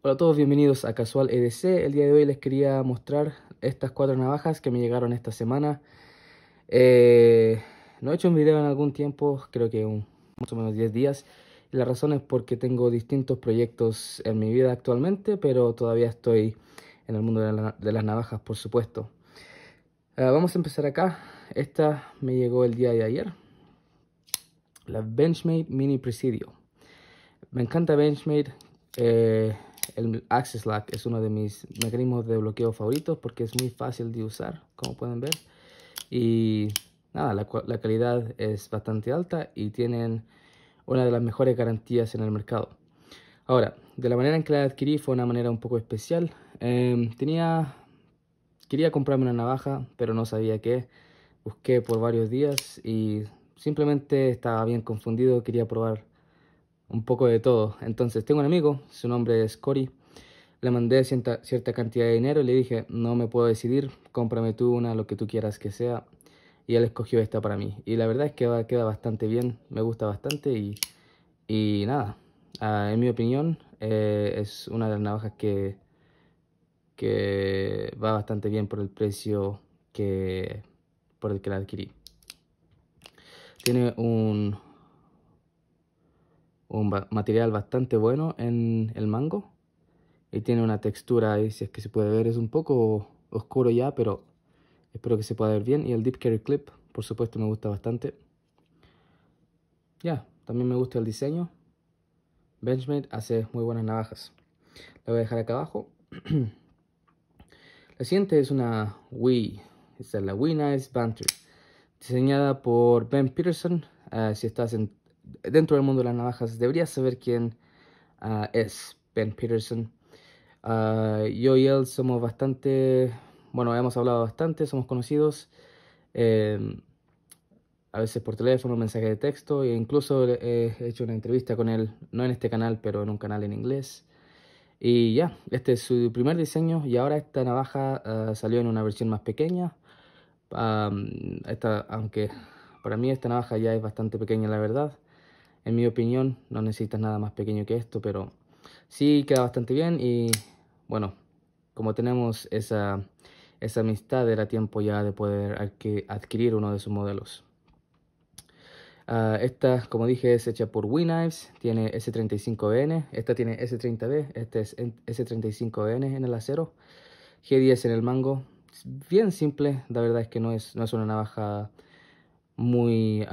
Hola a todos, bienvenidos a Casual EDC. El día de hoy les quería mostrar estas cuatro navajas que me llegaron esta semana. Eh, no he hecho un video en algún tiempo, creo que un, más menos 10 días. La razón es porque tengo distintos proyectos en mi vida actualmente, pero todavía estoy en el mundo de, las navajas, por supuesto. Eh, vamos a empezar acá. Esta me llegó el día de ayer. La Benchmade Mini Presidio. Me encanta Benchmade. Eh, el Access Lock es uno de mis mecanismos de bloqueo favoritos porque es muy fácil de usar, como pueden ver. Y nada, la, calidad es bastante alta y tienen una de las mejores garantías en el mercado. Ahora, de la manera en que la adquirí fue una manera un poco especial. Em, tenía, quería comprarme una navaja, pero no sabía qué. Busqué por varios días y simplemente estaba bien confundido, quería probar un poco de todo. Entonces, tengo un amigo, su nombre es Cory. Le mandé cierta, cantidad de dinero y le dije, no me puedo decidir, cómprame tú una, lo que tú quieras que sea. Y él escogió esta para mí. Y la verdad es que va, queda bastante bien, me gusta bastante y, nada. Ah, en mi opinión, eh, es una de las navajas que, que va bastante bien por el precio que, por el que la adquirí. Tiene un, un material bastante bueno en el mango. Y tiene una textura Y si es que se puede ver, es un poco oscuro ya, pero espero que se pueda ver bien. Y el Deep Carry Clip, por supuesto, me gusta bastante. Ya, también me gusta el diseño. Benchmade hace muy buenas navajas. La voy a dejar acá abajo. la siguiente es una Wii. Esta es la Wii Nice Banter. Diseñada por Ben Peterson. Ah, si estás en dentro del mundo de las navajas, deberías saber quién ah, es Ben Peterson. Ah, yo y él somos bastante, bueno, hemos hablado bastante, somos conocidos, em, a veces por teléfono, mensaje de texto, e incluso he hecho una entrevista con él, no en este canal, pero en un canal en inglés. Y ya, este es su primer diseño y ahora esta navaja ah, salió en una versión más pequeña. aunque para mí esta navaja ya es bastante pequeña, la verdad en mi opinión, no necesitas nada más pequeño que esto, pero sí queda bastante bien y bueno, como tenemos esa, amistad, era tiempo ya de poder adquirir uno de sus modelos. Ah, esta, como dije, es hecha por knives tiene S35N, esta tiene S30B, este es S35N en el acero, G10 en el mango, bien simple, la verdad es que no es, no es una navaja muy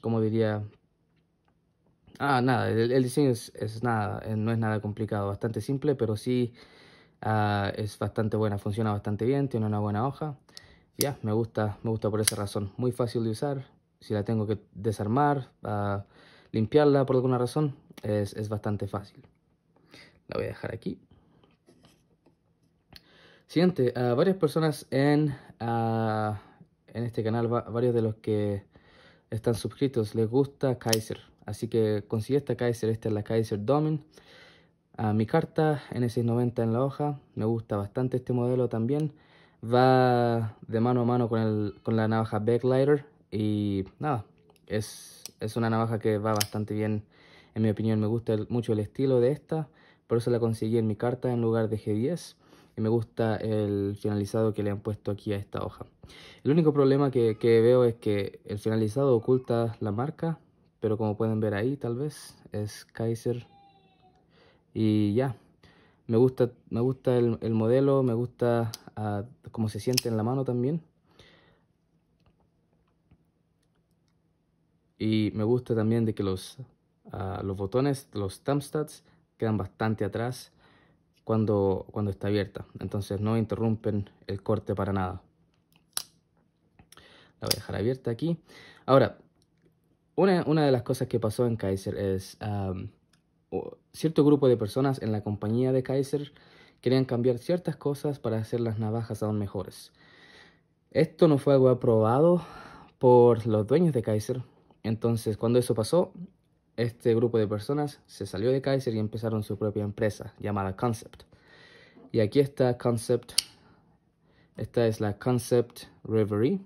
como diría, ah, nada, el, diseño es, nada, eh, no es nada complicado, bastante simple, pero sí ah, es bastante buena, funciona bastante bien, tiene una buena hoja. Ya, me gusta, me gusta por esa razón. Muy fácil de usar, si la tengo que desarmar, ah, limpiarla por alguna razón, es, bastante fácil. La voy a dejar aquí. Siguiente, ah, varias personas en, en este canal, varios de los que están suscritos les gusta Kaiser. Así que consigue esta Kaiser, esta es la Kaiser Domin. Ah, mi carta N690 en la hoja, me gusta bastante este modelo también. Va de mano a mano con, el, con la navaja Backlighter y nada, es, es, una navaja que va bastante bien, en mi opinión. Me gusta mucho el estilo de esta, por eso la conseguí en mi carta en lugar de G10 y me gusta el finalizado que le han puesto aquí a esta hoja. El único problema que, veo es que el finalizado oculta la marca, pero como pueden ver ahí tal vez es Kaiser y ya. Me gusta, me gusta el, modelo, me gusta ah, cómo se siente en la mano también. Y me gusta también de que los, ah, los botones, los thumbstats, quedan bastante atrás cuando, cuando está abierta. Entonces no interrumpen el corte para nada. La voy a dejar abierta aquí. Ahora, una, de las cosas que pasó en Kaiser es... cierto grupo de personas en la compañía de Kaiser querían cambiar ciertas cosas para hacer las navajas aún mejores. Esto no fue algo aprobado por los dueños de Kaiser. Entonces, cuando eso pasó, este grupo de personas se salió de Kaiser y empezaron su propia empresa llamada Concept. Y aquí está Concept. Esta es la Concept Reverie.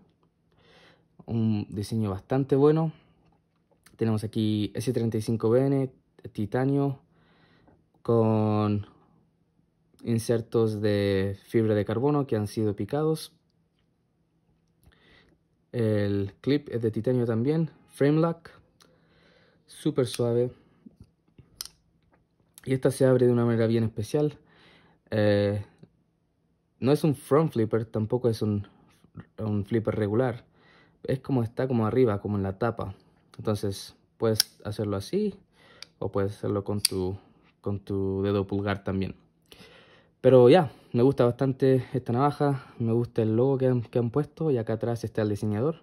Un diseño bastante bueno. Tenemos aquí S35BN, titanio, con insertos de fibra de carbono que han sido picados. El clip es de titanio también, frame lock súper suave. Y esta se abre de una manera bien especial. Eh, no es un front flipper, tampoco es un, flipper regular. Es como está como arriba, como en la tapa. Entonces puedes hacerlo así o puedes hacerlo con tu, con tu dedo pulgar también. Pero ya, me gusta bastante esta navaja, me gusta el logo que han, que han puesto y acá atrás está el diseñador.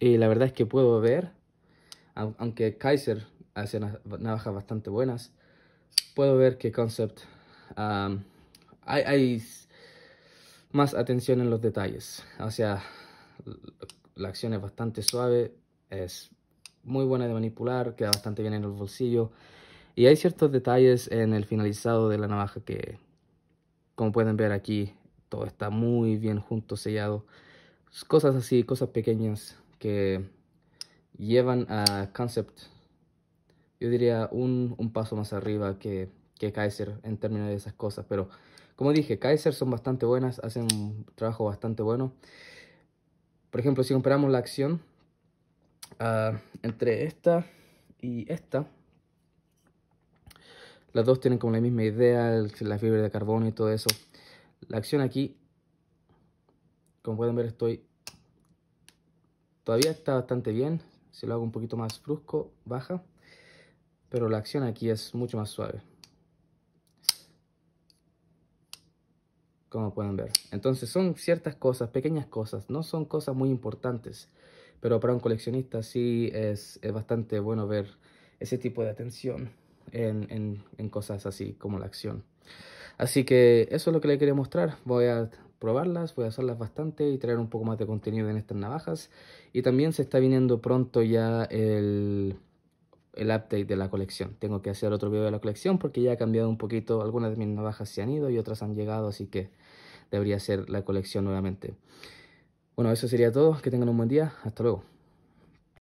Y la verdad es que puedo ver, aunque Kaiser hace navajas bastante buenas, puedo ver que Concept hay, hay, más atención en los detalles. O sea, la acción es bastante suave, es muy buena de manipular, queda bastante bien en el bolsillo. Y hay ciertos detalles en el finalizado de la navaja que, como pueden ver aquí, todo está muy bien junto, sellado. Cosas así, cosas pequeñas que llevan a Concept, yo diría, un, paso más arriba que, que Kaiser en términos de esas cosas. Pero como dije, Kaiser son bastante buenas, hacen un trabajo bastante bueno. Por ejemplo, si comparamos la acción ah, entre esta y esta, las dos tienen como la misma idea, la fibra de carbono y todo eso. La acción aquí, como pueden ver, estoy Todavía está bastante bien. Si lo hago un poquito más brusco, baja. Pero la acción aquí es mucho más suave. Como pueden ver. Entonces son ciertas cosas, pequeñas cosas. No son cosas muy importantes. Pero para un coleccionista sí es, bastante bueno ver ese tipo de atención en, en cosas así como la acción. Así que eso es lo que le quería mostrar. Voy a probarlas, voy a hacerlas bastante y traer un poco más de contenido en estas navajas. Y también se está viniendo pronto ya el, el update de la colección. Tengo que hacer otro video de la colección porque ya ha cambiado un poquito. Algunas de mis navajas se han ido y otras han llegado, así que debería hacer la colección nuevamente. Bueno, eso sería todo. Que tengan un buen día. Hasta luego.